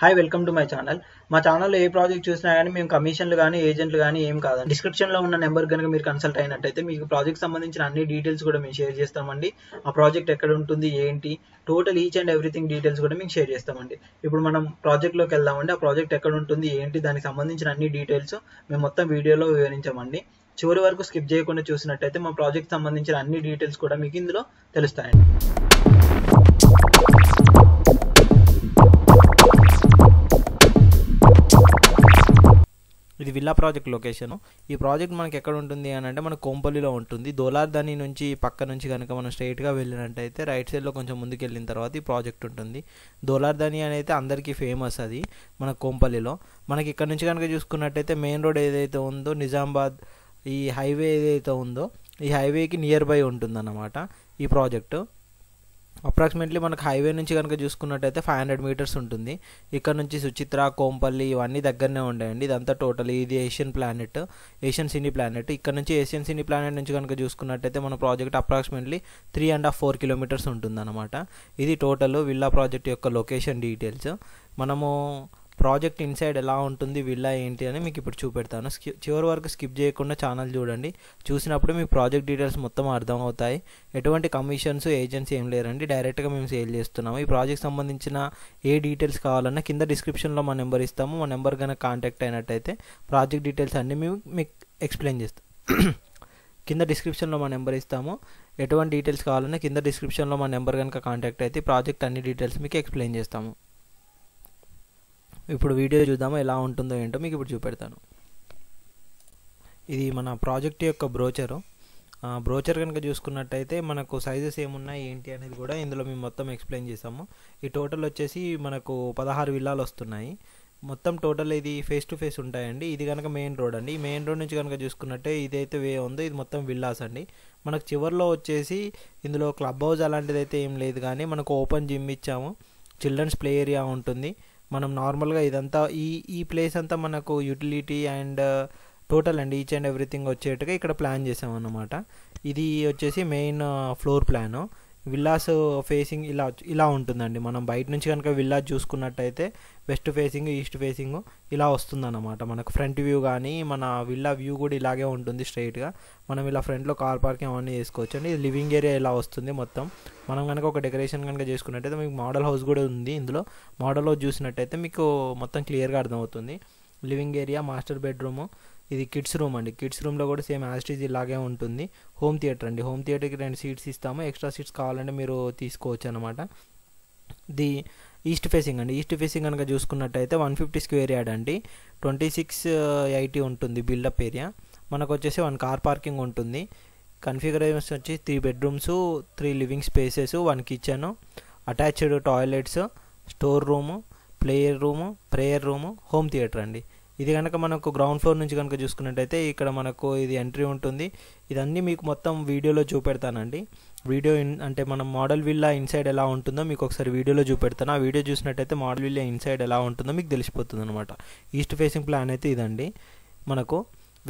hi welcome to my channel మా ఛానల్లో ఏ project చూసినా కానీ మేము కమిషన్లు కానీ ఏజెంట్లు కానీ ఏం కాదు డిస్క్రిప్షన్లో ఉన్న నెంబర్ కనుక మీరు కన్సల్ట్ అయినట్టయితే మీకు ప్రాజెక్ట్ సంబంధించిన అన్ని డీటెయిల్స్ కూడా మేము షేర్ చేస్తామండి ఆ ప్రాజెక్ట్ ఎక్కడ ఉంటుంది ఏంటి total each and everything details కూడా మేము షేర్ చేస్తామండి ఇప్పుడు మనం ప్రాజెక్ట్లోకి వెళ్దామండి ఆ ప్రాజెక్ట్ ఎక్కడ ఉంటుంది ఏంటి దానికి సంబంధించిన అన్ని డీటెయిల్స్ మేము మొత్తం వీడియోలో వివరించామండి చివరి వరకు స్కిప్ చేయకుండా చూసినట్టయితే మా ప్రాజెక్ట్ సంబంధించిన అన్ని డీటెయిల్స్ కూడా మీకు ఇందులో తెలుస్తాయండి ఇది విల్లా ప్రాజెక్ట్ లొకేషన్ ఈ ప్రాజెక్ట్ మనకి ఎక్కడ ఉంటుంది అని అంటే మన కోంపల్లిలో ఉంటుంది దోలార్దాని నుంచి పక్క నుంచి కనుక మనం స్ట్రైట్గా వెళ్ళినట్టయితే రైట్ సైడ్లో కొంచెం ముందుకు వెళ్ళిన తర్వాత ఈ ప్రాజెక్ట్ ఉంటుంది దోలార్దాని అనేది అందరికీ ఫేమస్ అది మన కోంపల్లిలో మనకి ఇక్కడ నుంచి కనుక చూసుకున్నట్టయితే మెయిన్ రోడ్ ఏదైతే ఉందో నిజామాబాద్ ఈ హైవే ఏదైతే ఉందో ఈ హైవేకి నియర్ బై ఉంటుందన్నమాట ఈ ప్రాజెక్టు అప్రాక్సిమేట్లీ మనకు హైవే నుంచి కనుక చూసుకున్నట్టయితే ఫైవ్ హండ్రెడ్ మీటర్స్ ఉంటుంది ఇక్కడ నుంచి సుచిత్ర కోంపల్లి ఇవన్నీ దగ్గరనే ఉండాయండి ఇదంతా టోటల్ ఇది Asian planet Asian cine planet ఇక్కడ నుంచి ఏషియన్ సినీ ప్లానెట్ నుంచి కనుక చూసుకున్నట్టయితే మన project approximately three and half four kilometres ఉంటుంది అనమాట ఇది టోటల్ విల్లా ప్రాజెక్ట్ యొక్క లొకేషన్ డీటెయిల్స్ మనము ప్రాజెక్ట్ ఇన్సైడ్ ఎలా ఉంటుంది విల్లా ఏంటి అని మీకు ఇప్పుడు చూపెడతాను చివరి వరకు స్కిప్ చేయకుండా ఛానల్ చూడండి చూసినప్పుడు మీ ప్రాజెక్ట్ డీటెయిల్స్ మొత్తం అర్థం అవుతాయి ఎటువంటి కమిషన్స్ ఏజెన్సీ ఏం లేరండి డైరెక్ట్గా మేము సేల్ చేస్తున్నాము ఈ ప్రాజెక్ట్ సంబంధించిన ఏ డీటెయిల్స్ కావాలన్నా కింద డిస్క్రిప్షన్లో మా నెంబర్ ఇస్తాము మా నెంబర్ కనుక కాంటాక్ట్ అయినట్టయితే ప్రాజెక్ట్ డీటెయిల్స్ అన్నీ మేము మీకు ఎక్స్ప్లెయిన్ చేస్తాం కింద డిస్క్రిప్షన్లో మా నెంబర్ ఇస్తాము ఎటువంటి డీటెయిల్స్ కావాలన్నా కింద డిస్క్రిప్షన్లో మా నెంబర్ కనుక కాంటాక్ట్ అయితే ప్రాజెక్ట్ అన్ని డీటెయిల్స్ మీకు ఎక్స్ప్లెయిన్ చేస్తాము ఇప్పుడు వీడియో చూద్దాము ఎలా ఉంటుందో ఏంటో మీకు ఇప్పుడు చూపెడతాను ఇది మన ప్రాజెక్ట్ యొక్క బ్రోచరు బ్రోచర్ కనుక చూసుకున్నట్టయితే మనకు సైజెస్ ఏమున్నాయి ఏంటి అనేది కూడా ఇందులో మేము మొత్తం ఎక్స్ప్లెయిన్ చేసాము ఈ టోటల్ వచ్చేసి మనకు పదహారు విల్లాలు వస్తున్నాయి మొత్తం టోటల్ ఇది ఫేస్ టు ఫేస్ ఉంటాయండి ఇది కనుక మెయిన్ రోడ్ అండి ఈ మెయిన్ రోడ్ నుంచి కనుక చూసుకున్నట్టే ఇదైతే వే ఉందో ఇది మొత్తం విల్లాస్ అండి మనకు చివరిలో వచ్చేసి ఇందులో క్లబ్ హౌస్ అలాంటిది అయితే ఏం లేదు కానీ మనకు ఓపెన్ జిమ్ ఇచ్చాము చిల్డ్రన్స్ ప్లే ఏరియా ఉంటుంది మనం నార్మల్గా ఇదంతా ఈ ఈ ప్లేస్ అంతా మనకు utility and uh, total and each and everything వచ్చేట్టుగా ఇక్కడ ప్లాన్ చేసామన్నమాట ఇది వచ్చేసి main uh, floor plan villas facing ఇలా ఇలా ఉంటుందండి మనం బయట నుంచి కనుక విల్లాస్ చూసుకున్నట్టయితే వెస్ట్ ఫేసింగ్ ఈస్ట్ ఫేసింగ్ ఇలా వస్తుందన్నమాట మనకు ఫ్రంట్ వ్యూ కానీ మన విల్లా వ్యూ కూడా ఇలాగే ఉంటుంది స్ట్రైట్గా మనం ఇలా ఫ్రంట్లో కార్ పార్కింగ్ అవన్నీ చేసుకోవచ్చు అండి ఇది లివింగ్ ఏరియా ఇలా వస్తుంది మొత్తం మనం కనుక ఒక డెకరేషన్ కనుక చేసుకున్నట్టయితే మీకు మోడల్ హౌస్ కూడా ఉంది ఇందులో మోడల్ హౌస్ చూసినట్టయితే మీకు మొత్తం క్లియర్గా అర్థమవుతుంది లివింగ్ ఏరియా మాస్టర్ బెడ్రూము ఇది కిడ్స్ రూమ్ అండి కిడ్స్ రూమ్లో కూడా సేమ్ యాస్టీజ్ ఇలాగే ఉంటుంది హోమ్ థియేటర్ అండి హోమ్ థియేటర్కి రెండు సీట్స్ ఇస్తాము ఎక్స్ట్రా సీట్స్ కావాలంటే మీరు తీసుకోవచ్చు అనమాట ది ఈస్ట్ ఫేసింగ్ అండి ఈస్ట్ ఫేసింగ్ కనుక చూసుకున్నట్టయితే వన్ ఫిఫ్టీ స్క్వేర్ యార్డ్ అండి ట్వంటీ సిక్స్ ఎయిటీ ఉంటుంది బిల్డప్ ఏరియా మనకు వచ్చేసి వన్ కార్ పార్కింగ్ ఉంటుంది కన్ఫిగరేషన్స్ వచ్చి three bedrooms three living spaces one kitchen attached toilets store room player room prayer room home theatre అండి ఇది కనుక మనకు గ్రౌండ్ ఫ్లోర్ నుంచి కనుక చూసుకున్నట్టయితే ఇక్కడ మనకు ఇది ఎంట్రీ ఉంటుంది ఇదన్నీ మీకు మొత్తం వీడియోలో చూపెడతానండి వీడియో అంటే మనం మోడల్ విల్లా ఇన్సైడ్ ఎలా ఉంటుందో మీకు ఒకసారి వీడియోలో చూపెడతాను ఆ వీడియో చూసినట్టయితే మోడల్ విల్లా ఇన్సైడ్ ఎలా ఉంటుందో మీకు తెలిసిపోతుంది అనమాట ఈస్ట్ ఫేసింగ్ ప్లాన్ అయితే ఇదండి మనకు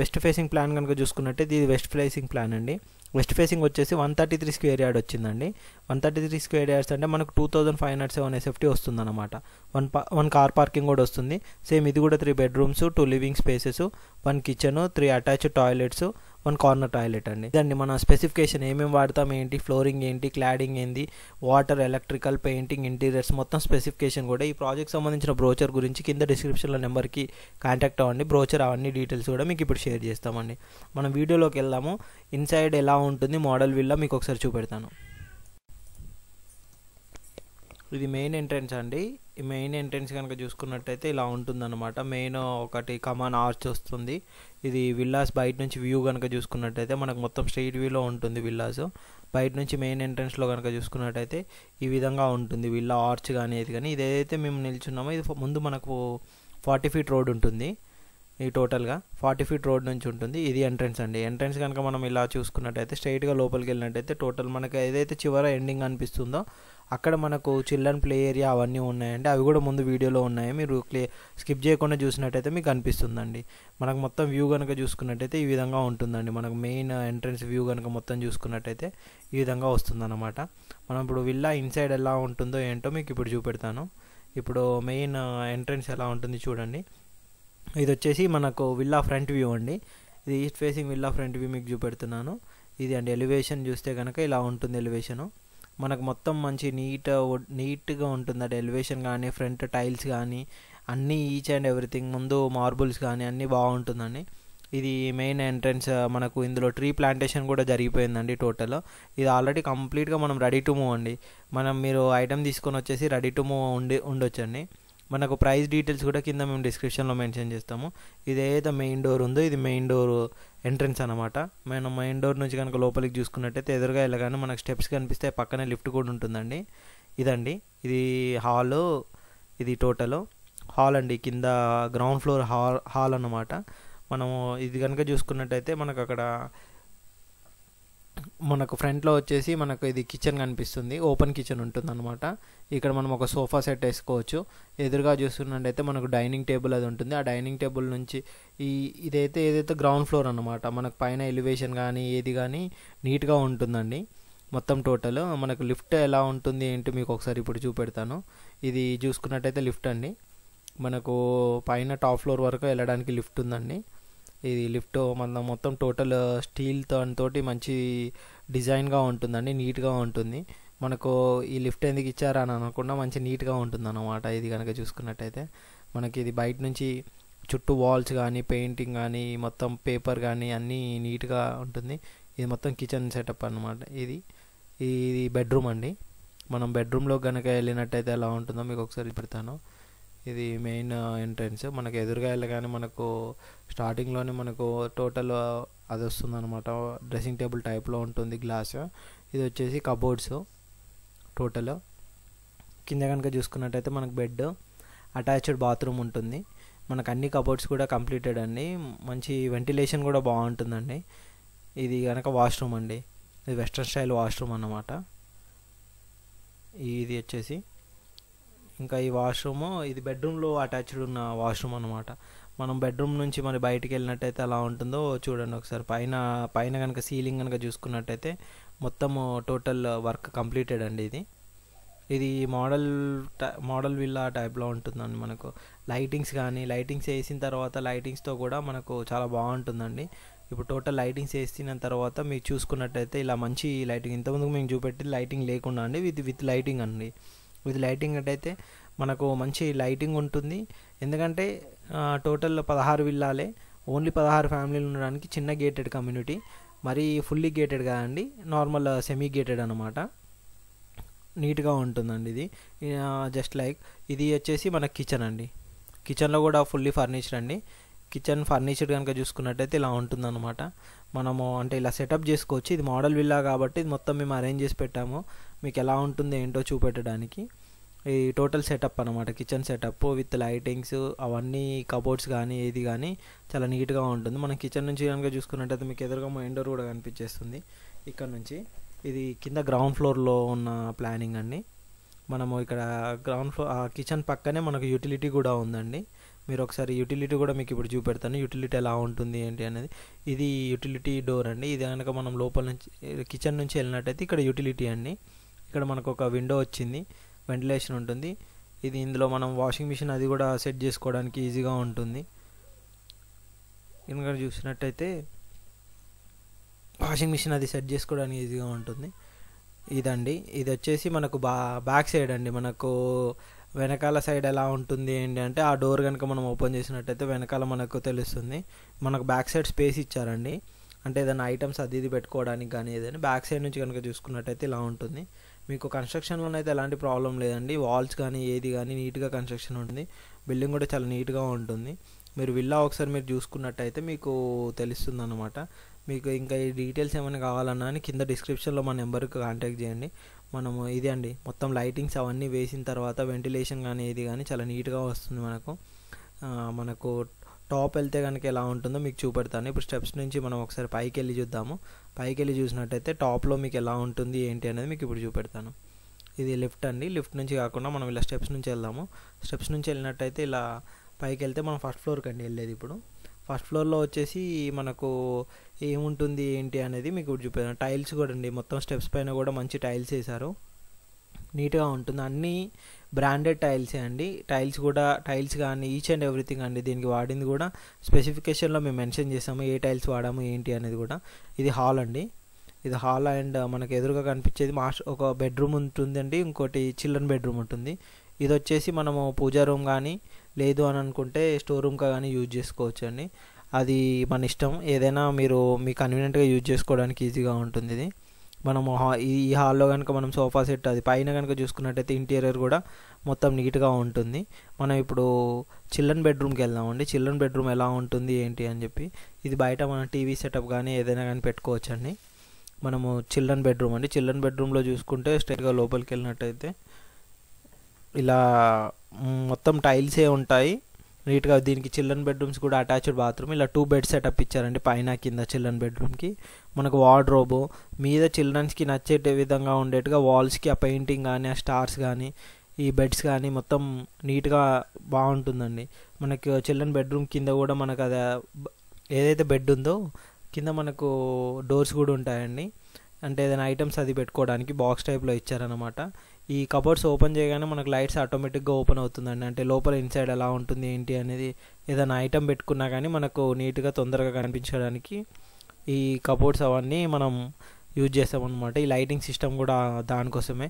వెస్ట్ ఫేసింగ్ ప్లాన్ కనుక చూసుకున్నట్టయితే ఇది వెస్ట్ ఫేసింగ్ ప్లాన్ అండి వెస్ట్ ఫేసింగ్ వచ్చేసి one thirty three square yard వచ్చిందండి one thirty three square yards అంటే మనకు two thousand five hundred seven SFT అనమాట వన్ పా వన్ కార్ పార్కింగ్ కూడా వస్తుంది సేమ్ ఇది కూడా three bedrooms two living spaces one kitchen three attached toilets one corner toilet అండి ఇదండి మన స్పెసిఫికేషన్ ఏమేమి వాడతాం ఏంటి ఫ్లోరింగ్ ఏంటి క్లాడింగ్ ఏంటి వాటర్ ఎలక్ట్రికల్ పెయింటింగ్ ఇంటీరియర్స్ మొత్తం స్పెసిఫికేషన్ కూడా ఈ ప్రాజెక్ట్ సంబంధించిన బ్రోచర్ గురించి కింద డిస్క్రిప్షన్లో నెంబర్కి కాంటాక్ట్ అవ్వండి బ్రోచర్ అవన్నీ డీటెయిల్స్ కూడా మీకు ఇప్పుడు షేర్ చేస్తామండి మనం వీడియోలోకి వెళ్దాము ఇన్సైడ్ ఎలా ఉంటుంది మోడల్ వీళ్ళ మీకు ఒకసారి చూపెడతాను ఇది మెయిన్ ఎంట్రెన్స్ అండి ఈ మెయిన్ ఎంట్రెన్స్ కనుక చూసుకున్నట్టయితే ఇలా ఉంటుందన్నమాట మెయిన్ ఒకటి కమాన్ ఆర్చ్ వస్తుంది ఇది విల్లాస్ బయట నుంచి వ్యూ కనుక చూసుకున్నట్టయితే మనకు మొత్తం స్ట్రీట్ వ్యూలో ఉంటుంది విల్లాస్ బయట నుంచి మెయిన్ ఎంట్రెన్స్లో కనుక చూసుకున్నట్టయితే ఈ విధంగా ఉంటుంది విల్లా ఆర్చ్ కానీ ఇది కానీ ఇది ఏదైతే మేము నిల్చున్నామో ఇది ముందు మనకు ఫార్టీ ఫీట్ రోడ్ ఉంటుంది ఈ టోటల్గా ఫార్టీ ఫీట్ రోడ్ నుంచి ఉంటుంది ఇది ఎంట్రెన్స్ అండి ఎంట్రెన్స్ కనుక మనం ఇలా చూసుకున్నట్టయితే స్ట్రైట్గా లోపలికి వెళ్ళినట్టయితే టోటల్ మనకి ఏదైతే చివర ఎండింగ్ అనిపిస్తుందో అక్కడ మనకు చిల్డ్రన్ ప్లే ఏరియా అవన్నీ ఉన్నాయండి అవి కూడా ముందు వీడియోలో ఉన్నాయి మీరు క్లే స్కిప్ చేయకుండా చూసినట్టయితే మీకు అనిపిస్తుందండి మనకు మొత్తం వ్యూ కనుక చూసుకున్నట్టయితే ఈ విధంగా ఉంటుందండి మనకు మెయిన్ ఎంట్రన్స్ వ్యూ కనుక మొత్తం చూసుకున్నట్టయితే ఈ విధంగా వస్తుందన్నమాట మనం ఇప్పుడు విల్లా ఇన్సైడ్ ఎలా ఉంటుందో ఏంటో మీకు ఇప్పుడు చూపెడతాను ఇప్పుడు మెయిన్ ఎంట్రన్స్ uh, ఎలా ఉంటుంది చూడండి ఇది వచ్చేసి మనకు విల్లా ఫ్రంట్ వ్యూ అండి ఇది east facing villa front view మీకు చూపెడుతున్నాను ఇది అండి ఎలివేషన్ చూస్తే కనుక ఇలా ఉంటుంది ఎలివేషను మనకు మొత్తం మంచి నీట్ నీట్గా ఉంటుంది అంటే ఎలివేషన్ కానీ ఫ్రంట్ టైల్స్ కానీ అన్నీ ఈచ్ అండ్ ఎవ్రీథింగ్ ముందు మార్బుల్స్ కానీ అన్నీ బాగుంటుందండి ఇది మెయిన్ ఎంట్రన్స్ మనకు ఇందులో ట్రీ ప్లాంటేషన్ కూడా జరిగిపోయిందండి టోటల్ ఇది ఆల్రెడీ కంప్లీట్గా మనం రెడీ టు మూవ్ అండి మనం మీరు ఐటమ్ తీసుకొని వచ్చేసి రెడీ టు మూవ్ ఉండి ఉండొచ్చండి మనకు ప్రైస్ డీటెయిల్స్ కూడా కింద మేము డిస్క్రిప్షన్లో మెన్షన్ చేస్తాము ఇది ఏదో మెయిన్ డోర్ ఉందో ఇది మెయిన్ డోర్ ఎంట్రన్స్ అనమాట మనం మెయిన్ డోర్ నుంచి కనుక లోపలికి చూసుకున్నట్టయితే ఎదురుగా వెళ్ళగానే మనకు స్టెప్స్ కనిపిస్తే పక్కనే లిఫ్ట్ కూడా ఉంటుందండి ఇదండి ఇది హాలు ఇది టోటల్ హాల్ అండి కింద గ్రౌండ్ ఫ్లోర్ హాల్ హాల్ అనమాట మనము ఇది కనుక చూసుకున్నట్టయితే మనకు అక్కడ మనకు ఫ్రంట్లో వచ్చేసి మనకు ఇది కిచెన్ కనిపిస్తుంది ఓపెన్ కిచెన్ అనమాట ఇక్కడ మనం ఒక సోఫా సెట్ వేసుకోవచ్చు ఎదురుగా చూస్తున్నట్టయితే మనకు డైనింగ్ టేబుల్ అది ఉంటుంది ఆ డైనింగ్ టేబుల్ నుంచి ఈ ఇదైతే ఏదైతే గ్రౌండ్ ఫ్లోర్ అనమాట మనకు పైన ఎలివేషన్ కానీ ఏది కానీ నీట్గా ఉంటుందండి మొత్తం టోటల్ మనకు లిఫ్ట్ ఎలా ఉంటుంది ఏంటి మీకు ఒకసారి ఇప్పుడు చూపెడతాను ఇది చూసుకున్నట్టయితే లిఫ్ట్ అండి మనకు పైన టాప్ ఫ్లోర్ వరకు వెళ్ళడానికి లిఫ్ట్ ఉందండి ఇది లిఫ్ట్ మన మొత్తం టోటల్ స్టీల్ తోటి మంచి డిజైన్గా ఉంటుందండి నీట్గా ఉంటుంది మనకు ఈ లిఫ్ట్ ఎందుకు ఇచ్చారా అని అనకుండా మంచి నీట్గా ఉంటుంది అన్నమాట ఇది కనుక చూసుకున్నట్టయితే మనకి ఇది బయట నుంచి చుట్టూ వాల్స్ కానీ పెయింటింగ్ కానీ మొత్తం పేపర్ కానీ అన్నీ నీట్గా ఉంటుంది ఇది మొత్తం కిచెన్ సెటప్ అనమాట ఇది ఇది బెడ్రూమ్ అండి మనం బెడ్రూమ్లో కనుక వెళ్ళినట్టయితే ఎలా ఉంటుందో మీకు ఒకసారి పెడతాను ఇది మెయిన్ ఎంట్రన్స్ uh, మనకు ఎదురుగా వెళ్ళగానే మనకు స్టార్టింగ్లోనే మనకు టోటల్ uh, అది వస్తుందన్నమాట డ్రెస్సింగ్ టేబుల్ టైప్లో ఉంటుంది గ్లాస్ ఇది వచ్చేసి కబోర్డ్స్ టోటల్ కింద కనుక చూసుకున్నట్టయితే మనకు బెడ్ అటాచ్డ్ బాత్రూమ్ ఉంటుంది మనకు అన్ని కబోర్డ్స్ కూడా కంప్లీటెడ్ అండి మంచి వెంటిలేషన్ కూడా బాగుంటుందండి ఇది కనుక వాష్రూమ్ అండి ఇది వెస్ట్రన్ స్టైల్ వాష్రూమ్ అన్నమాట ఇది వచ్చేసి ఇంకా ఈ వాష్రూమ్ ఇది బెడ్రూమ్లో అటాచ్డ్ ఉన్న వాష్రూమ్ అనమాట మనం బెడ్రూమ్ నుంచి మరి బయటికి వెళ్ళినట్టయితే ఎలా ఉంటుందో చూడండి ఒకసారి పైన పైన కనుక సీలింగ్ కనుక చూసుకున్నట్టయితే మొత్తం టోటల్ వర్క్ కంప్లీటెడ్ అండి ఇది ఇది మోడల్ మోడల్ విల్లా టైప్లో ఉంటుందండి మనకు లైటింగ్స్ కానీ లైటింగ్స్ వేసిన తర్వాత లైటింగ్స్తో కూడా మనకు చాలా బాగుంటుందండి ఇప్పుడు టోటల్ లైటింగ్స్ వేసిన తర్వాత మీరు చూసుకున్నట్టయితే ఇలా మంచి లైటింగ్ ఇంతకుముందు మేము చూపెట్టి లైటింగ్ లేకుండా అండి విత్ విత్ లైటింగ్ అండి విత్ లైటింగ్ అంటే మనకు మంచి లైటింగ్ ఉంటుంది ఎందుకంటే టోటల్ పదహారు విల్లాలే ఓన్లీ పదహారు ఫ్యామిలీలు ఉండడానికి చిన్న గేటెడ్ కమ్యూనిటీ మరీ ఫుల్లీ గేటెడ్ కాదండి నార్మల్ సెమీ గేటెడ్ అనమాట నీట్గా ఉంటుందండి ఇది జస్ట్ లైక్ ఇది వచ్చేసి మన కిచెన్ అండి కిచెన్లో కూడా ఫుల్లీ ఫర్నిచర్ అండి కిచెన్ ఫర్నిచర్ కనుక చూసుకున్నట్టయితే ఇలా ఉంటుందన్నమాట మనము అంటే ఇలా సెటప్ చేసుకోవచ్చు ఇది మోడల్ విల్లా కాబట్టి ఇది మొత్తం మేము అరేంజ్ చేసి పెట్టాము మీకు ఎలా ఉంటుంది ఏంటో చూపెట్టడానికి ఈ టోటల్ సెటప్ అనమాట కిచెన్ సెటప్ విత్ లైటింగ్స్ అవన్నీ కబోర్డ్స్ కానీ ఏది కానీ చాలా నీట్గా ఉంటుంది మనం కిచెన్ నుంచి కనుక చూసుకున్నట్టయితే మీకు ఎదురుగా మా ఇండోర్ కూడా కనిపించేస్తుంది ఇక్కడ నుంచి ఇది కింద గ్రౌండ్ ఫ్లోర్లో ఉన్న ప్లానింగ్ అండి మనము ఇక్కడ గ్రౌండ్ ఫ్లోర్ కిచెన్ పక్కనే మనకు యూటిలిటీ కూడా ఉందండి మీరు ఒకసారి యూటిలిటీ కూడా మీకు ఇప్పుడు చూపెడతాను యూటిలిటీ ఎలా ఉంటుంది ఏంటి అనేది ఇది యూటిలిటీ డోర్ అండి ఇది కనుక మనం లోపల నుంచి కిచెన్ నుంచి వెళ్ళినట్టయితే ఇక్కడ యూటిలిటీ అండి ఇక్కడ మనకు ఒక విండో వచ్చింది వెంటిలేషన్ ఉంటుంది ఇది ఇందులో మనం వాషింగ్ మిషన్ అది కూడా సెట్ చేసుకోవడానికి ఈజీగా ఉంటుంది ఇంకా చూసినట్టయితే వాషింగ్ మిషన్ అది సెట్ చేసుకోవడానికి ఈజీగా ఉంటుంది ఇదండి ఇది వచ్చేసి మనకు బా బ్యాక్ సైడ్ అండి మనకు వెనకాల సైడ్ ఎలా ఉంటుంది ఏంటి అంటే ఆ డోర్ కనుక మనం ఓపెన్ చేసినట్టయితే వెనకాల మనకు తెలుస్తుంది మనకు బ్యాక్ సైడ్ స్పేస్ ఇచ్చారండి అంటే ఏదైనా ఐటమ్స్ అది ఇది పెట్టుకోవడానికి కానీ ఏదైనా బ్యాక్ సైడ్ నుంచి కనుక చూసుకున్నట్టయితే ఇలా ఉంటుంది మీకు కన్స్ట్రక్షన్లో అయితే ఎలాంటి ప్రాబ్లం లేదండి వాల్స్ కానీ ఏది కానీ నీట్గా కన్స్ట్రక్షన్ ఉంటుంది బిల్డింగ్ కూడా చాలా నీట్గా ఉంటుంది మీరు విల్లా ఒకసారి మీరు చూసుకున్నట్టయితే మీకు తెలుస్తుంది అనమాట మీకు ఇంకా ఈ డీటెయిల్స్ ఏమైనా కావాలన్నా కింద డిస్క్రిప్షన్లో మా నెంబర్కి కాంటాక్ట్ చేయండి మనము ఇది అండి మొత్తం లైటింగ్స్ అవన్నీ వేసిన తర్వాత వెంటిలేషన్ కానీ ఇది కానీ చాలా నీట్గా వస్తుంది మనకు మనకు టాప్ వెళ్తే కనుక ఎలా ఉంటుందో మీకు చూపెడతాను ఇప్పుడు స్టెప్స్ నుంచి మనం ఒకసారి పైకి వెళ్ళి చూద్దాము పైకి వెళ్ళి చూసినట్టయితే టాప్లో మీకు ఎలా ఉంటుంది ఏంటి అనేది మీకు ఇప్పుడు చూపెడతాను ఇది లిఫ్ట్ అండి లిఫ్ట్ నుంచి కాకుండా మనం ఇలా స్టెప్స్ నుంచి వెళ్దాము స్టెప్స్ నుంచి వెళ్ళినట్టయితే ఇలా పైకి వెళ్తే మనం ఫస్ట్ ఫ్లోర్కి అండి వెళ్ళేది ఇప్పుడు ఫస్ట్ ఫ్లోర్లో వచ్చేసి మనకు ఏముంటుంది ఏంటి అనేది మీకు చూపిస్తాను టైల్స్ కూడా అండి మొత్తం స్టెప్స్ పైన కూడా మంచి టైల్స్ వేశారు నీట్గా ఉంటుంది అన్నీ బ్రాండెడ్ టైల్సే అండి టైల్స్ కూడా టైల్స్ కానీ ఈచ్ అండ్ ఎవ్రీథింగ్ అండి దీనికి వాడింది కూడా స్పెసిఫికేషన్లో మేము మెన్షన్ చేసాము ఏ టైల్స్ వాడాము ఏంటి అనేది కూడా ఇది హాల్ అండి ఇది హాల్ అండ్ మనకు ఎదురుగా కనిపించేది మాస్ ఒక బెడ్రూమ్ ఉంటుందండి ఇంకోటి చిల్డ్రన్ బెడ్రూమ్ ఉంటుంది ఇది వచ్చేసి మనము పూజా రూమ్ కానీ లేదు అని అనుకుంటే స్టోర్ రూమ్గా కానీ యూజ్ చేసుకోవచ్చు అండి అది మన ఇష్టం ఏదైనా మీరు మీ కన్వీనియంట్గా యూజ్ చేసుకోవడానికి ఈజీగా ఉంటుంది ఇది మనము ఈ హాల్లో కనుక మనం సోఫా సెట్ అది పైన కనుక చూసుకున్నట్టయితే ఇంటీరియర్ కూడా మొత్తం నీట్గా ఉంటుంది మనం ఇప్పుడు చిల్డ్రన్ బెడ్రూమ్కి వెళ్దామండి చిల్డ్రన్ బెడ్రూమ్ ఎలా ఉంటుంది ఏంటి అని చెప్పి ఇది బయట మనం టీవీ సెటప్ కానీ ఏదైనా కానీ పెట్టుకోవచ్చండి మనము చిల్డ్రన్ బెడ్రూమ్ అండి చిల్డ్రన్ బెడ్రూమ్లో చూసుకుంటే స్ట్రైట్గా లోపలికి వెళ్ళినట్టయితే ఇలా మొత్తం టైల్సే ఉంటాయి నీట్గా దీనికి చిల్డ్రన్ బెడ్రూమ్స్ కూడా అటాచ్డ్ బాత్రూమ్ ఇలా టూ బెడ్ సెటప్ ఇచ్చారండి పైన కింద చిల్డ్రన్ బెడ్రూమ్కి మనకు వార్డ్రోబు మీద చిల్డ్రన్స్కి నచ్చే విధంగా ఉండేట్టుగా వాల్స్కి ఆ పెయింటింగ్ కానీ ఆ స్టార్స్ కానీ ఈ బెడ్స్ కానీ మొత్తం నీట్గా బాగుంటుందండి మనకు చిల్డ్రన్ బెడ్రూమ్ కింద కూడా మనకు అది ఏదైతే బెడ్ ఉందో కింద మనకు డోర్స్ కూడా ఉంటాయండి అంటే ఏదైనా ఐటమ్స్ అది పెట్టుకోవడానికి బాక్స్ టైప్లో ఇచ్చారనమాట ఈ కబోర్డ్స్ ఓపెన్ చేయగానే మనకు లైట్స్ ఆటోమేటిక్గా ఓపెన్ అవుతుందండి అంటే లోపల ఇన్సైడ్ ఎలా ఉంటుంది ఏంటి అనేది ఏదైనా ఐటెం పెట్టుకున్నా కానీ మనకు నీట్గా తొందరగా కనిపించడానికి ఈ కబోర్డ్స్ అవన్నీ మనం యూజ్ చేస్తామన్నమాట ఈ లైటింగ్ సిస్టమ్ కూడా దానికోసమే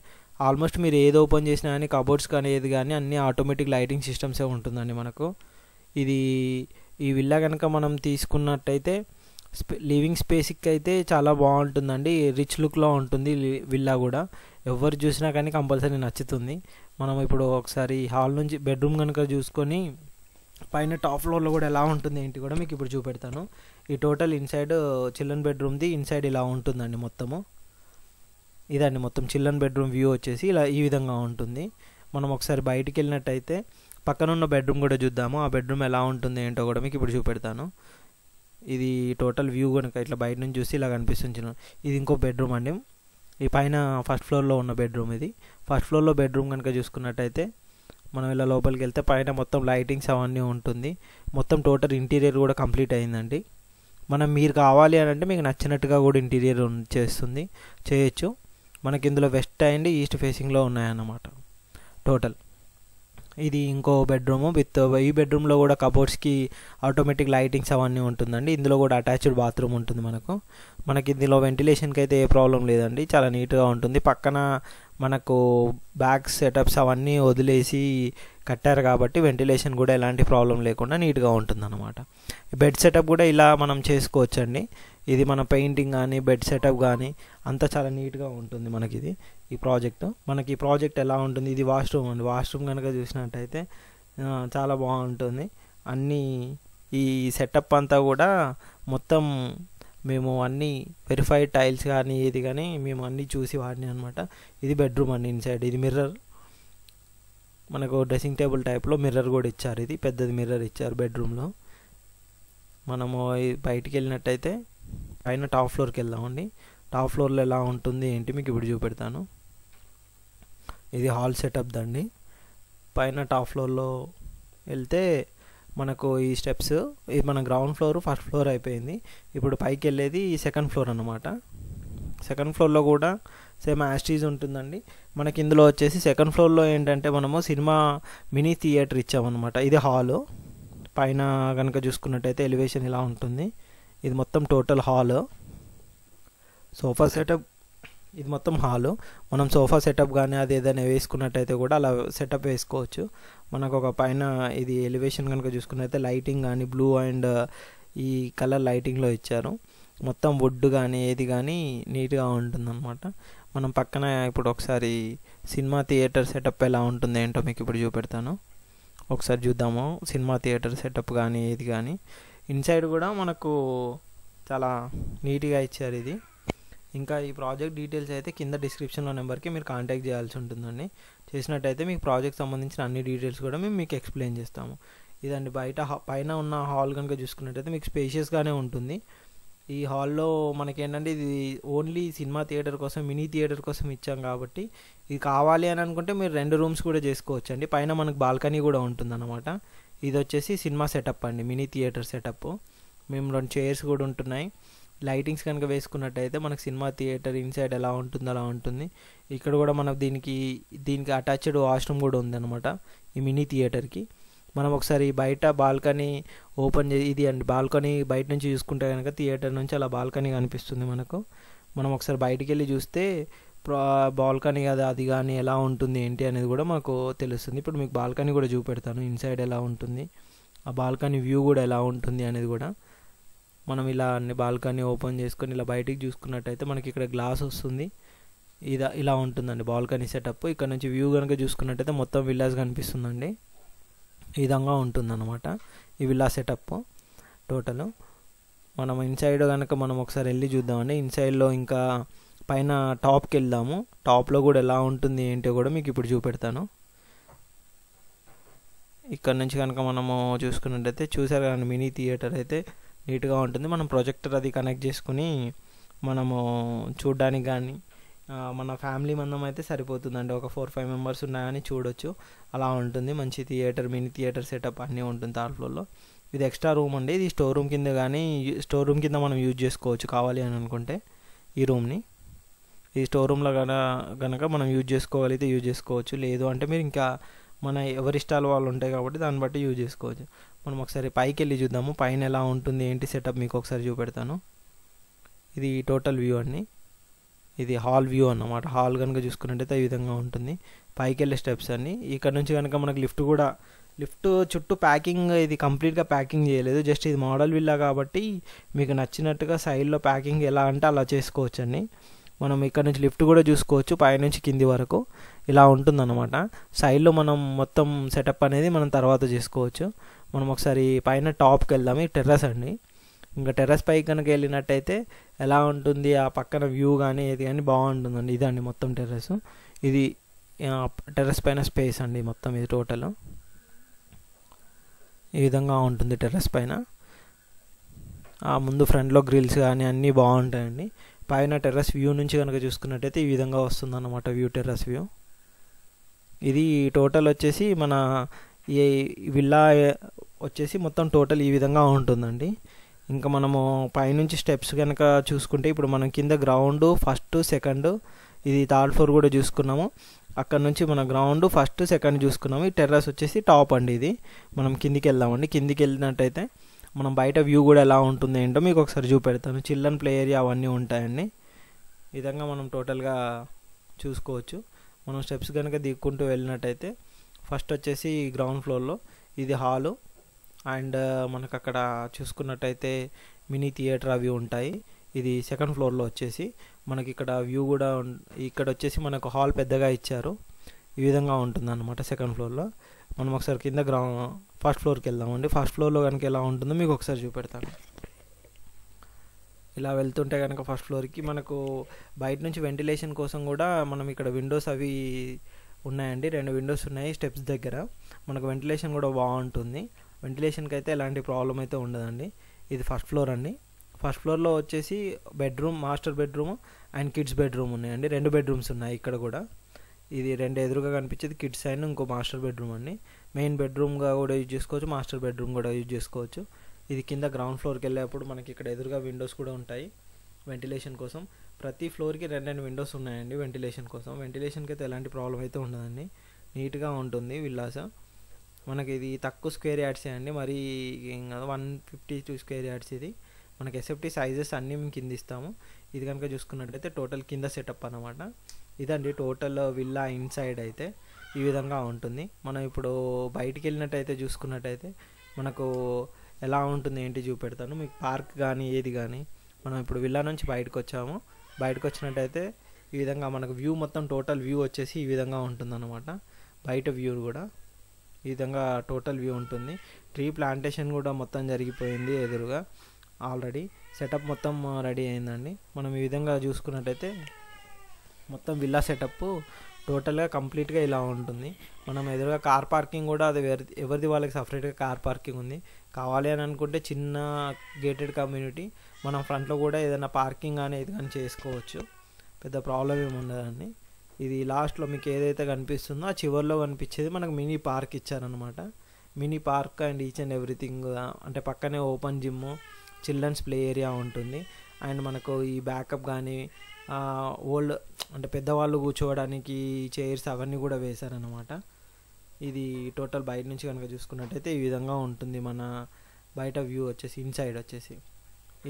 ఆల్మోస్ట్ మీరు ఏది ఓపెన్ చేసినా కానీ కబోర్డ్స్ కానీ ఏది కానీ అన్నీ ఆటోమేటిక్ లైటింగ్ సిస్టమ్సే ఉంటుందండి మనకు ఇది ఈ విల్లా కనుక మనం తీసుకున్నట్టయితే లివింగ్ స్పేస్కి అయితే చాలా బాగుంటుందండి రిచ్ లుక్లో ఉంటుంది విల్లా కూడా ఎవరు చూసినా కానీ కంపల్సరీ నచ్చుతుంది మనం ఇప్పుడు ఒకసారి హాల్ నుంచి బెడ్రూమ్ కనుక చూసుకొని పైన టాప్ ఫ్లోర్లో కూడా ఎలా ఉంటుంది ఏంటి కూడా మీకు ఇప్పుడు చూపెడతాను ఈ టోటల్ ఇన్సైడ్ చిల్డ్రన్ బెడ్రూమ్ది ఇన్సైడ్ ఇలా ఉంటుందండి మొత్తము ఇదండి మొత్తం చిల్డ్రన్ బెడ్రూమ్ వ్యూ వచ్చేసి ఇలా ఈ విధంగా ఉంటుంది మనం ఒకసారి బయటికి వెళ్ళినట్టయితే పక్కనున్న బెడ్రూమ్ కూడా చూద్దాము ఆ బెడ్రూమ్ ఎలా ఉంటుంది ఏంటో కూడా మీకు ఇప్పుడు చూపెడతాను ఇది టోటల్ వ్యూ కనుక ఇట్లా బయట నుంచి చూసి ఇలా కనిపిస్తుంది ఇది ఇంకో బెడ్రూమ్ అండి ఈ పైన ఫస్ట్ ఫ్లోర్లో ఉన్న బెడ్రూమ్ ఇది ఫస్ట్ ఫ్లోర్లో బెడ్రూమ్ కనుక చూసుకున్నట్టయితే మనం ఇలా లోపలికి వెళ్తే పైన మొత్తం లైటింగ్స్ అవన్నీ ఉంటుంది మొత్తం టోటల్ ఇంటీరియర్ కూడా కంప్లీట్ అయిందండి మనం మీరు కావాలి అని అంటే మీకు నచ్చినట్టుగా కూడా ఇంటీరియర్ చేస్తుంది చేయొచ్చు మనకి ఇందులో వెస్ట్ అండ్ ఈస్ట్ ఫేసింగ్లో ఉన్నాయన్నమాట టోటల్ ఇది ఇంకో బెడ్రూమ్ విత్ uh, ఈ బెడ్రూమ్లో కూడా కబోర్డ్స్కి ఆటోమేటిక్ లైటింగ్స్ అవన్నీ ఉంటుందండి ఇందులో కూడా అటాచ్డ్ బాత్రూమ్ ఉంటుంది మనకు మనకి ఇందులో వెంటిలేషన్కి అయితే ఏ ప్రాబ్లం లేదండి చాలా నీట్గా ఉంటుంది పక్కన మనకు బ్యాక్ సెటప్స్ అవన్నీ వదిలేసి కట్టారు కాబట్టి వెంటిలేషన్ కూడా ఎలాంటి ప్రాబ్లం లేకుండా నీట్గా ఉంటుందన్నమాట బెడ్ సెటప్ కూడా ఇలా మనం చేసుకోవచ్చండి ఇది మన పెయింటింగ్ కానీ బెడ్ సెటప్ కానీ అంతా చాలా నీట్గా ఉంటుంది మనకి ఇది ఈ ప్రాజెక్ట్ మనకి ఈ ప్రాజెక్ట్ ఎలా ఉంటుంది ఇది వాష్రూమ్ అండి వాష్రూమ్ కనుక చూసినట్టయితే చాలా బాగుంటుంది అన్నీ ఈ సెటప్ అంతా కూడా మొత్తం మేము అన్నీ వెరిఫైడ్ టైల్స్ కానీ ఏది కానీ మేము అన్నీ చూసి వాడినాయి అనమాట ఇది బెడ్రూమ్ అండి ఇన్సైడ్ ఇది మిర్రర్ మనకు డ్రెస్సింగ్ టేబుల్ టైప్లో మిర్రర్ కూడా ఇచ్చారు ఇది పెద్దది మిర్రర్ ఇచ్చారు బెడ్రూమ్లో మనము బయటికి వెళ్ళినట్టయితే పైన టాప్ ఫ్లోర్కి వెళ్దామండి టాప్ ఫ్లోర్లో ఎలా ఉంటుంది ఏంటి మీకు ఇప్పుడు చూపెడతాను ఇది హాల్ సెటప్ దండి పైన టాప్ ఫ్లోర్లో వెళ్తే మనకు ఈ స్టెప్స్ ఇది మన గ్రౌండ్ ఫ్లోర్ ఫస్ట్ ఫ్లోర్ అయిపోయింది ఇప్పుడు పైకి వెళ్ళేది సెకండ్ ఫ్లోర్ అనమాట సెకండ్ ఫ్లోర్లో కూడా సేమ్ యాస్టీజ్ ఉంటుందండి మనకి ఇందులో వచ్చేసి సెకండ్ ఫ్లోర్లో ఏంటంటే మనము సినిమా మినీ థియేటర్ ఇచ్చామన్నమాట ఇది హాలు పైన కనుక చూసుకున్నట్టయితే ఎలివేషన్ ఇలా ఉంటుంది ఇది మొత్తం టోటల్ హాల్ సోఫా సెటప్ ఇది మొత్తం హాలు మనం సోఫా సెటప్ కానీ అది ఏదైనా వేసుకున్నట్టయితే కూడా అలా సెటప్ వేసుకోవచ్చు మనకు ఒక పైన ఇది ఎలివేషన్ కనుక చూసుకున్నట్టయితే లైటింగ్ కానీ బ్లూ అండ్ ఈ కలర్ లైటింగ్లో ఇచ్చారు మొత్తం వుడ్ కానీ ఏది కానీ నీట్గా ఉంటుందన్నమాట మనం పక్కన ఇప్పుడు ఒకసారి సినిమా థియేటర్ సెటప్ ఎలా ఉంటుంది ఏంటో మీకు ఇప్పుడు చూపెడతాను ఒకసారి చూద్దాము సినిమా థియేటర్ సెటప్ కానీ ఏది కానీ ఇన్సైడ్ కూడా మనకు చాలా నీట్గా ఇచ్చారు ఇది ఇంకా ఈ ప్రాజెక్ట్ డీటెయిల్స్ అయితే కింద డిస్క్రిప్షన్లో నెంబర్కి మీరు కాంటాక్ట్ చేయాల్సి ఉంటుందండి చేసినట్టయితే మీకు ప్రాజెక్ట్ సంబంధించిన అన్ని డీటెయిల్స్ కూడా మేము మీకు ఎక్స్ప్లెయిన్ చేస్తాము ఇదండి బయట పైన ఉన్న హాల్ కనుక చూసుకున్నట్టయితే మీకు స్పేషియస్గానే ఉంటుంది ఈ హాల్లో మనకేంటంటే ఇది ఓన్లీ సినిమా థియేటర్ కోసం మినీ థియేటర్ కోసం ఇచ్చాం కాబట్టి ఇది కావాలి అని అనుకుంటే మీరు రెండు రూమ్స్ కూడా చేసుకోవచ్చు అండి పైన మనకు బాల్కనీ కూడా ఉంటుందన్నమాట ఇది వచ్చేసి సినిమా సెటప్ అండి మినీ థియేటర్ సెటప్ మేము రెండు చైర్స్ కూడా ఉంటున్నాయి లైటింగ్స్ కనుక వేసుకున్నట్టయితే మనకు సినిమా థియేటర్ ఇన్సైడ్ ఎలా ఉంటుంది అలా ఉంటుంది ఇక్కడ కూడా మనం దీనికి దీనికి అటాచ్డ్ వాష్రూమ్ కూడా ఉందన్నమాట ఈ మినీ థియేటర్కి మనం ఒకసారి బయట బాల్కనీ ఓపెన్ చేసి ఇది అండి బాల్కనీ బయట నుంచి చూసుకుంటే కనుక థియేటర్ నుంచి అలా బాల్కనీ కనిపిస్తుంది మనకు మనం ఒకసారి బయటికి వెళ్ళి చూస్తే బాల్కనీ కదా అది కానీ ఎలా ఉంటుంది ఏంటి అనేది కూడా మాకు తెలుస్తుంది ఇప్పుడు మీకు బాల్కనీ కూడా చూపెడతాను ఇన్సైడ్ ఎలా ఉంటుంది ఆ బాల్కనీ వ్యూ కూడా ఎలా ఉంటుంది అనేది కూడా మనం ఇలా అన్ని బాల్కనీ ఓపెన్ చేసుకొని ఇలా బయటికి చూసుకున్నట్టయితే మనకి ఇక్కడ గ్లాస్ వస్తుంది ఇదా ఇలా ఉంటుందండి బాల్కనీ సెటప్ ఇక్కడ నుంచి వ్యూ కనుక చూసుకున్నట్టయితే మొత్తం విల్లాస్ కనిపిస్తుందండి ఈ విధంగా ఉంటుందన్నమాట ఈ విల్లా సెటప్ టోటల్ మనం ఇన్సైడ్ కనుక మనం ఒకసారి వెళ్ళి చూద్దామండి ఇన్సైడ్లో ఇంకా పైన టాప్కి వెళ్దాము టాప్లో కూడా ఎలా ఉంటుంది ఏంటో కూడా మీకు ఇప్పుడు చూపెడతాను ఇక్కడ నుంచి కనుక మనము చూసుకున్నట్టయితే చూసారు కానీ మినీ థియేటర్ అయితే నీట్గా ఉంటుంది మనం ప్రొజెక్టర్ అది కనెక్ట్ చేసుకుని మనము చూడడానికి కానీ మన ఫ్యామిలీ మందం అయితే సరిపోతుందండి ఒక ఫోర్ ఫైవ్ మెంబర్స్ ఉన్నాయని చూడొచ్చు అలా ఉంటుంది మంచి థియేటర్ మినీ థియేటర్ సెటప్ అన్నీ ఉంటుంది దాంట్లో ఇది ఎక్స్ట్రా రూమ్ అండి ఇది స్టోర్ రూమ్ కింద కానీ స్టోర్ రూమ్ కింద మనం యూజ్ చేసుకోవచ్చు కావాలి అని అనుకుంటే ఈ రూమ్ని ఈ స్టోర్ రూమ్లో కన కనుక మనం యూజ్ చేసుకోగలిగితే యూజ్ చేసుకోవచ్చు లేదు అంటే మీరు ఇంకా మన ఎవరి ఇష్టాలు వాళ్ళు ఉంటాయి కాబట్టి దాన్ని బట్టి యూజ్ చేసుకోవచ్చు మనం ఒకసారి పైకి వెళ్ళి చూద్దాము పైన ఎలా ఉంటుంది ఏంటి సెటప్ మీకు ఒకసారి చూపెడతాను ఇది టోటల్ వ్యూ అండి ఇది హాల్ వ్యూ అన్నమాట హాల్ కనుక చూసుకున్నట్టయితే ఈ విధంగా ఉంటుంది పైకి వెళ్ళే స్టెప్స్ అన్ని ఇక్కడ నుంచి కనుక మనకు లిఫ్ట్ కూడా లిఫ్ట్ చుట్టూ ప్యాకింగ్ ఇది కంప్లీట్గా ప్యాకింగ్ చేయలేదు జస్ట్ ఇది మోడల్ విల్లా కాబట్టి మీకు నచ్చినట్టుగా సైడ్లో ప్యాకింగ్ ఎలా అంటే అలా చేసుకోవచ్చండి మనం ఇక్కడ నుంచి లిఫ్ట్ కూడా చూసుకోవచ్చు పైనుంచి కింది వరకు ఇలా ఉంటుందన్నమాట సైడ్లో మనం మొత్తం సెటప్ అనేది మనం తర్వాత చేసుకోవచ్చు మనం ఒకసారి పైన టాప్కి వెళ్దాం ఈ టెర్రస్ అండి ఇంకా టెర్రస్ పైకి కనుక వెళ్ళినట్టయితే ఎలా ఉంటుంది ఆ పక్కన వ్యూ కానీ ఏది కానీ బాగుంటుందండి ఇదండి మొత్తం టెర్రస్ ఇది టెర్రస్ పైన స్పేస్ అండి మొత్తం ఇది టోటల్ ఈ విధంగా ఉంటుంది టెర్రస్ పైన ఆ ముందు ఫ్రంట్లో గ్రిల్స్ కానీ అన్నీ బాగుంటాయండి పైన టెర్రస్ వ్యూ నుంచి కనుక చూసుకున్నట్టయితే ఈ విధంగా వస్తుంది వ్యూ టెర్రస్ వ్యూ ఇది టోటల్ వచ్చేసి మన ఈ విల్లా వచ్చేసి మొత్తం టోటల్ ఈ విధంగా ఉంటుందండి ఇంకా మనము పైనుంచి స్టెప్స్ కనుక చూసుకుంటే ఇప్పుడు మనం కింద గ్రౌండ్ ఫస్ట్ సెకండ్ ఇది థర్డ్ ఫ్లోర్ కూడా చూసుకున్నాము అక్కడ నుంచి మన గ్రౌండ్ ఫస్ట్ సెకండ్ చూసుకున్నాము ఈ టెర్రస్ వచ్చేసి టాప్ అండి ఇది మనం కిందికి వెళ్దామండి కిందికి వెళ్ళినట్టయితే మనం బయట వ్యూ కూడా ఎలా ఉంటుంది ఏంటో మీకు ఒకసారి చూపెడతాను చిల్డ్రన్ ప్లే ఏరియా అవన్నీ ఉంటాయండి విధంగా మనం టోటల్గా చూసుకోవచ్చు మనం స్టెప్స్ కనుక దిక్కుంటూ వెళ్ళినట్టయితే ఫస్ట్ వచ్చేసి గ్రౌండ్ ఫ్లోర్లో ఇది హాలు అండ్ మనకు అక్కడ చూసుకున్నట్టయితే మినీ థియేటర్ అవి ఉంటాయి ఇది సెకండ్ ఫ్లోర్లో వచ్చేసి మనకి ఇక్కడ వ్యూ కూడా ఇక్కడ వచ్చేసి మనకు హాల్ పెద్దగా ఇచ్చారు ఈ విధంగా ఉంటుంది అనమాట సెకండ్ ఫ్లోర్లో మనం ఒకసారి కింద గ్రౌండ్ ఫస్ట్ ఫ్లోర్కి వెళ్దామండి ఫస్ట్ ఫ్లోర్లో కనుక ఎలా ఉంటుందో మీకు ఒకసారి చూపెడతాను ఇలా వెళ్తుంటే కనుక ఫస్ట్ ఫ్లోర్కి మనకు బయట నుంచి వెంటిలేషన్ కోసం కూడా మనం ఇక్కడ విండోస్ అవి ఉన్నాయండి రెండు విండోస్ ఉన్నాయి స్టెప్స్ దగ్గర మనకు వెంటిలేషన్ కూడా బాగుంటుంది వెంటిలేషన్కి అయితే ఎలాంటి ప్రాబ్లం అయితే ఉండదండి ఇది ఫస్ట్ ఫ్లోర్ అండి ఫస్ట్ ఫ్లోర్లో వచ్చేసి bedroom master bedroom and kids bedroom ఉన్నాయండి రెండు బెడ్రూమ్స్ ఉన్నాయి ఇక్కడ కూడా ఇది రెండు ఎదురుగా కనిపించేది కిడ్స్ అండ్ ఇంకో మాస్టర్ బెడ్రూమ్ అండి మెయిన్ బెడ్రూమ్గా కూడా యూజ్ చేసుకోవచ్చు మాస్టర్ బెడ్రూమ్ కూడా యూజ్ చేసుకోవచ్చు ఇది కింద గ్రౌండ్ ఫ్లోర్కి వెళ్ళేప్పుడు మనకి ఇక్కడ ఎదురుగా విండోస్ కూడా ఉంటాయి వెంటిలేషన్ కోసం ప్రతి ఫ్లోర్కి రెండు రెండు విండోస్ ఉన్నాయండి వెంటిలేషన్ కోసం వెంటిలేషన్కి అయితే ఎలాంటి ప్రాబ్లం అయితే ఉండదండి నీట్గా ఉంటుంది విల్లాస మనకి ఇది తక్కువ స్క్వేర్ యాడ్స్ అండి మరి one fifty two square yards ఇది మనకి ఎస్ఎఫ్టీ సైజెస్ అన్నీ మేము కింద ఇస్తాము ఇది కనుక చూసుకున్నట్లయితే టోటల్ కింద సెటప్ అనమాట ఇదండి టోటల్ విల్లా ఇన్సైడ్ అయితే ఈ విధంగా ఉంటుంది మనం ఇప్పుడు బయటికి వెళ్ళినట్టయితే చూసుకున్నట్టయితే మనకు ఎలా ఉంటుంది ఏంటి చూపెడతాను మీకు పార్క్ కానీ ఏది కానీ మనం ఇప్పుడు విల్లా నుంచి బయటకు వచ్చాము బయటకు వచ్చినట్టయితే ఈ విధంగా మనకు వ్యూ మొత్తం టోటల్ వ్యూ వచ్చేసి ఈ విధంగా ఉంటుందన్నమాట బయట వ్యూ కూడా ఈ విధంగా టోటల్ వ్యూ ఉంటుంది ట్రీ ప్లాంటేషన్ కూడా మొత్తం జరిగిపోయింది ఎదురుగా ఆల్రెడీ సెటప్ మొత్తం రెడీ అయిందండి మనం ఈ విధంగా చూసుకున్నట్టయితే మొత్తం విల్లా సెటప్ టోటల్గా కంప్లీట్గా ఇలా ఉంటుంది మనం ఎదురుగా కార్ పార్కింగ్ కూడా అది ఎవరిది వాళ్ళకి సపరేట్గా కార్ పార్కింగ్ ఉంది కావాలి అని అనుకుంటే చిన్న గేటెడ్ కమ్యూనిటీ మనం ఫ్రంట్లో కూడా ఏదైనా పార్కింగ్ కానీ ఇది కానీ చేసుకోవచ్చు పెద్ద ప్రాబ్లం ఏమి ఉండదండి ఇది లాస్ట్లో మీకు ఏదైతే కనిపిస్తుందో ఆ చివరిలో కనిపించేది మనకు మినీ పార్క్ ఇచ్చారనమాట mini park and each and everything అంటే పక్కనే open gym children's play area ఉంటుంది అండ్ మనకు ఈ బ్యాకప్ కానీ ఓల్డ్ అంటే పెద్దవాళ్ళు కూర్చోవడానికి చైర్స్ అవన్నీ కూడా వేశారనమాట ఇది టోటల్ బయట నుంచి కనుక చూసుకున్నట్టయితే ఈ విధంగా ఉంటుంది మన బయట వ్యూ వచ్చేసి ఇన్సైడ్ వచ్చేసి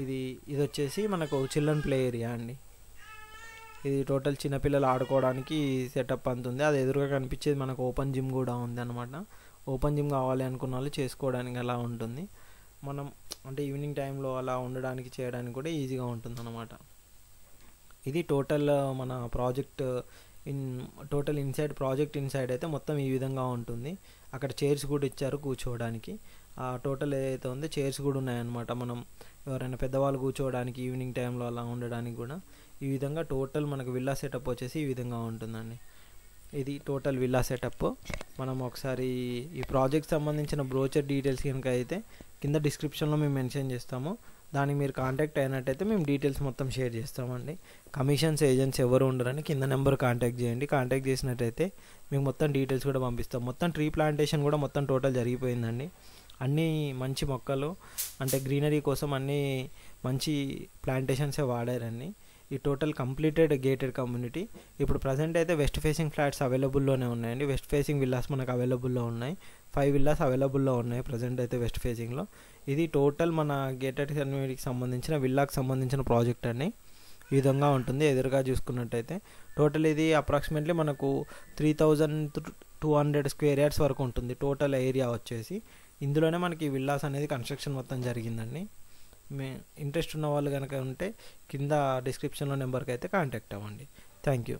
ఇది ఇది వచ్చేసి మనకు చిల్డ్రన్ ప్లే ఏరియా అండి ఇది టోటల్ చిన్నపిల్లలు ఆడుకోవడానికి సెటప్ అంత ఉంది అది ఎదురుగా కనిపించేది మనకు ఓపెన్ జిమ్ కూడా ఉంది అనమాట ఓపెన్ జిమ్ కావాలి అనుకున్న వాళ్ళు చేసుకోవడానికి అలా ఉంటుంది మనం అంటే ఈవినింగ్ టైంలో అలా ఉండడానికి చేయడానికి కూడా ఈజీగా ఉంటుంది అనమాట ఇది టోటల్ మన project in total inside project inside అయితే మొత్తం ఈ విధంగా ఉంటుంది అక్కడ చైర్స్ కూడా ఇచ్చారు కూర్చోవడానికి ఆ టోటల్ ఏదైతే ఉందో చైర్స్ కూడా ఉన్నాయన్నమాట మనం ఎవరైనా పెద్దవాళ్ళు కూర్చోవడానికి ఈవినింగ్ టైంలో అలా ఉండడానికి కూడా ఈ విధంగా టోటల్ మనకు విల్లా సెటప్ వచ్చేసి ఈ విధంగా ఉంటుందండి ఇది టోటల్ విల్లా సెటప్ మనం ఒకసారి ఈ ప్రాజెక్ట్ సంబంధించిన బ్రోచర్ డీటెయిల్స్ కనుక అయితే కింద డిస్క్రిప్షన్లో మేము మెన్షన్ చేస్తాము దానికి మీరు కాంటాక్ట్ అయినట్టయితే మేము డీటెయిల్స్ మొత్తం షేర్ చేస్తామండి కమిషన్స్ ఏజెంట్స్ ఎవరు ఉండరని కింద నెంబర్ కాంటాక్ట్ చేయండి కాంటాక్ట్ చేసినట్టయితే మీకు మొత్తం డీటెయిల్స్ కూడా పంపిస్తాం మొత్తం ట్రీ ప్లాంటేషన్ కూడా మొత్తం టోటల్ జరిగిపోయిందండి అన్నీ మంచి మొక్కలు అంటే గ్రీనరీ కోసం అన్నీ మంచి ప్లాంటేషన్సే వాడారని ఈ టోటల్ కంప్లీటెడ్ గేటెడ్ కమ్యూనిటీ ఇప్పుడు ప్రజెంట్ అయితే వెస్ట్ ఫేసింగ్ ఫ్లాట్స్ అవైలబుల్లోనే ఉన్నాయండి వెస్ట్ ఫేసింగ్ విల్లాస్ మనకు అవైలబుల్లో ఉన్నాయి ఫైవ్ విల్లాస్ అవైలబుల్లో ఉన్నాయి ప్రజెంట్ అయితే వెస్ట్ ఫేసింగ్లో ఇది టోటల్ మన గేటెడ్ కమ్యూనిటీకి సంబంధించిన విల్లాకి సంబంధించిన ప్రాజెక్ట్ అని ఈ విధంగా ఉంటుంది ఎదురుగా చూసుకున్నట్టయితే టోటల్ ఇది అప్రాక్సిమేట్లీ మనకు three thousand two hundred square yards వరకు ఉంటుంది టోటల్ ఏరియా వచ్చేసి ఇందులోనే మనకి విల్లాస్ అనేది కన్స్ట్రక్షన్ మొత్తం జరిగిందండి మే ఇంట్రెస్ట్ ఉన్న వాళ్ళు కనుక ఉంటే కింద డిస్క్రిప్షన్లో నెంబర్కి అయితే కాంటాక్ట్ అవ్వండి థ్యాంక్ యూ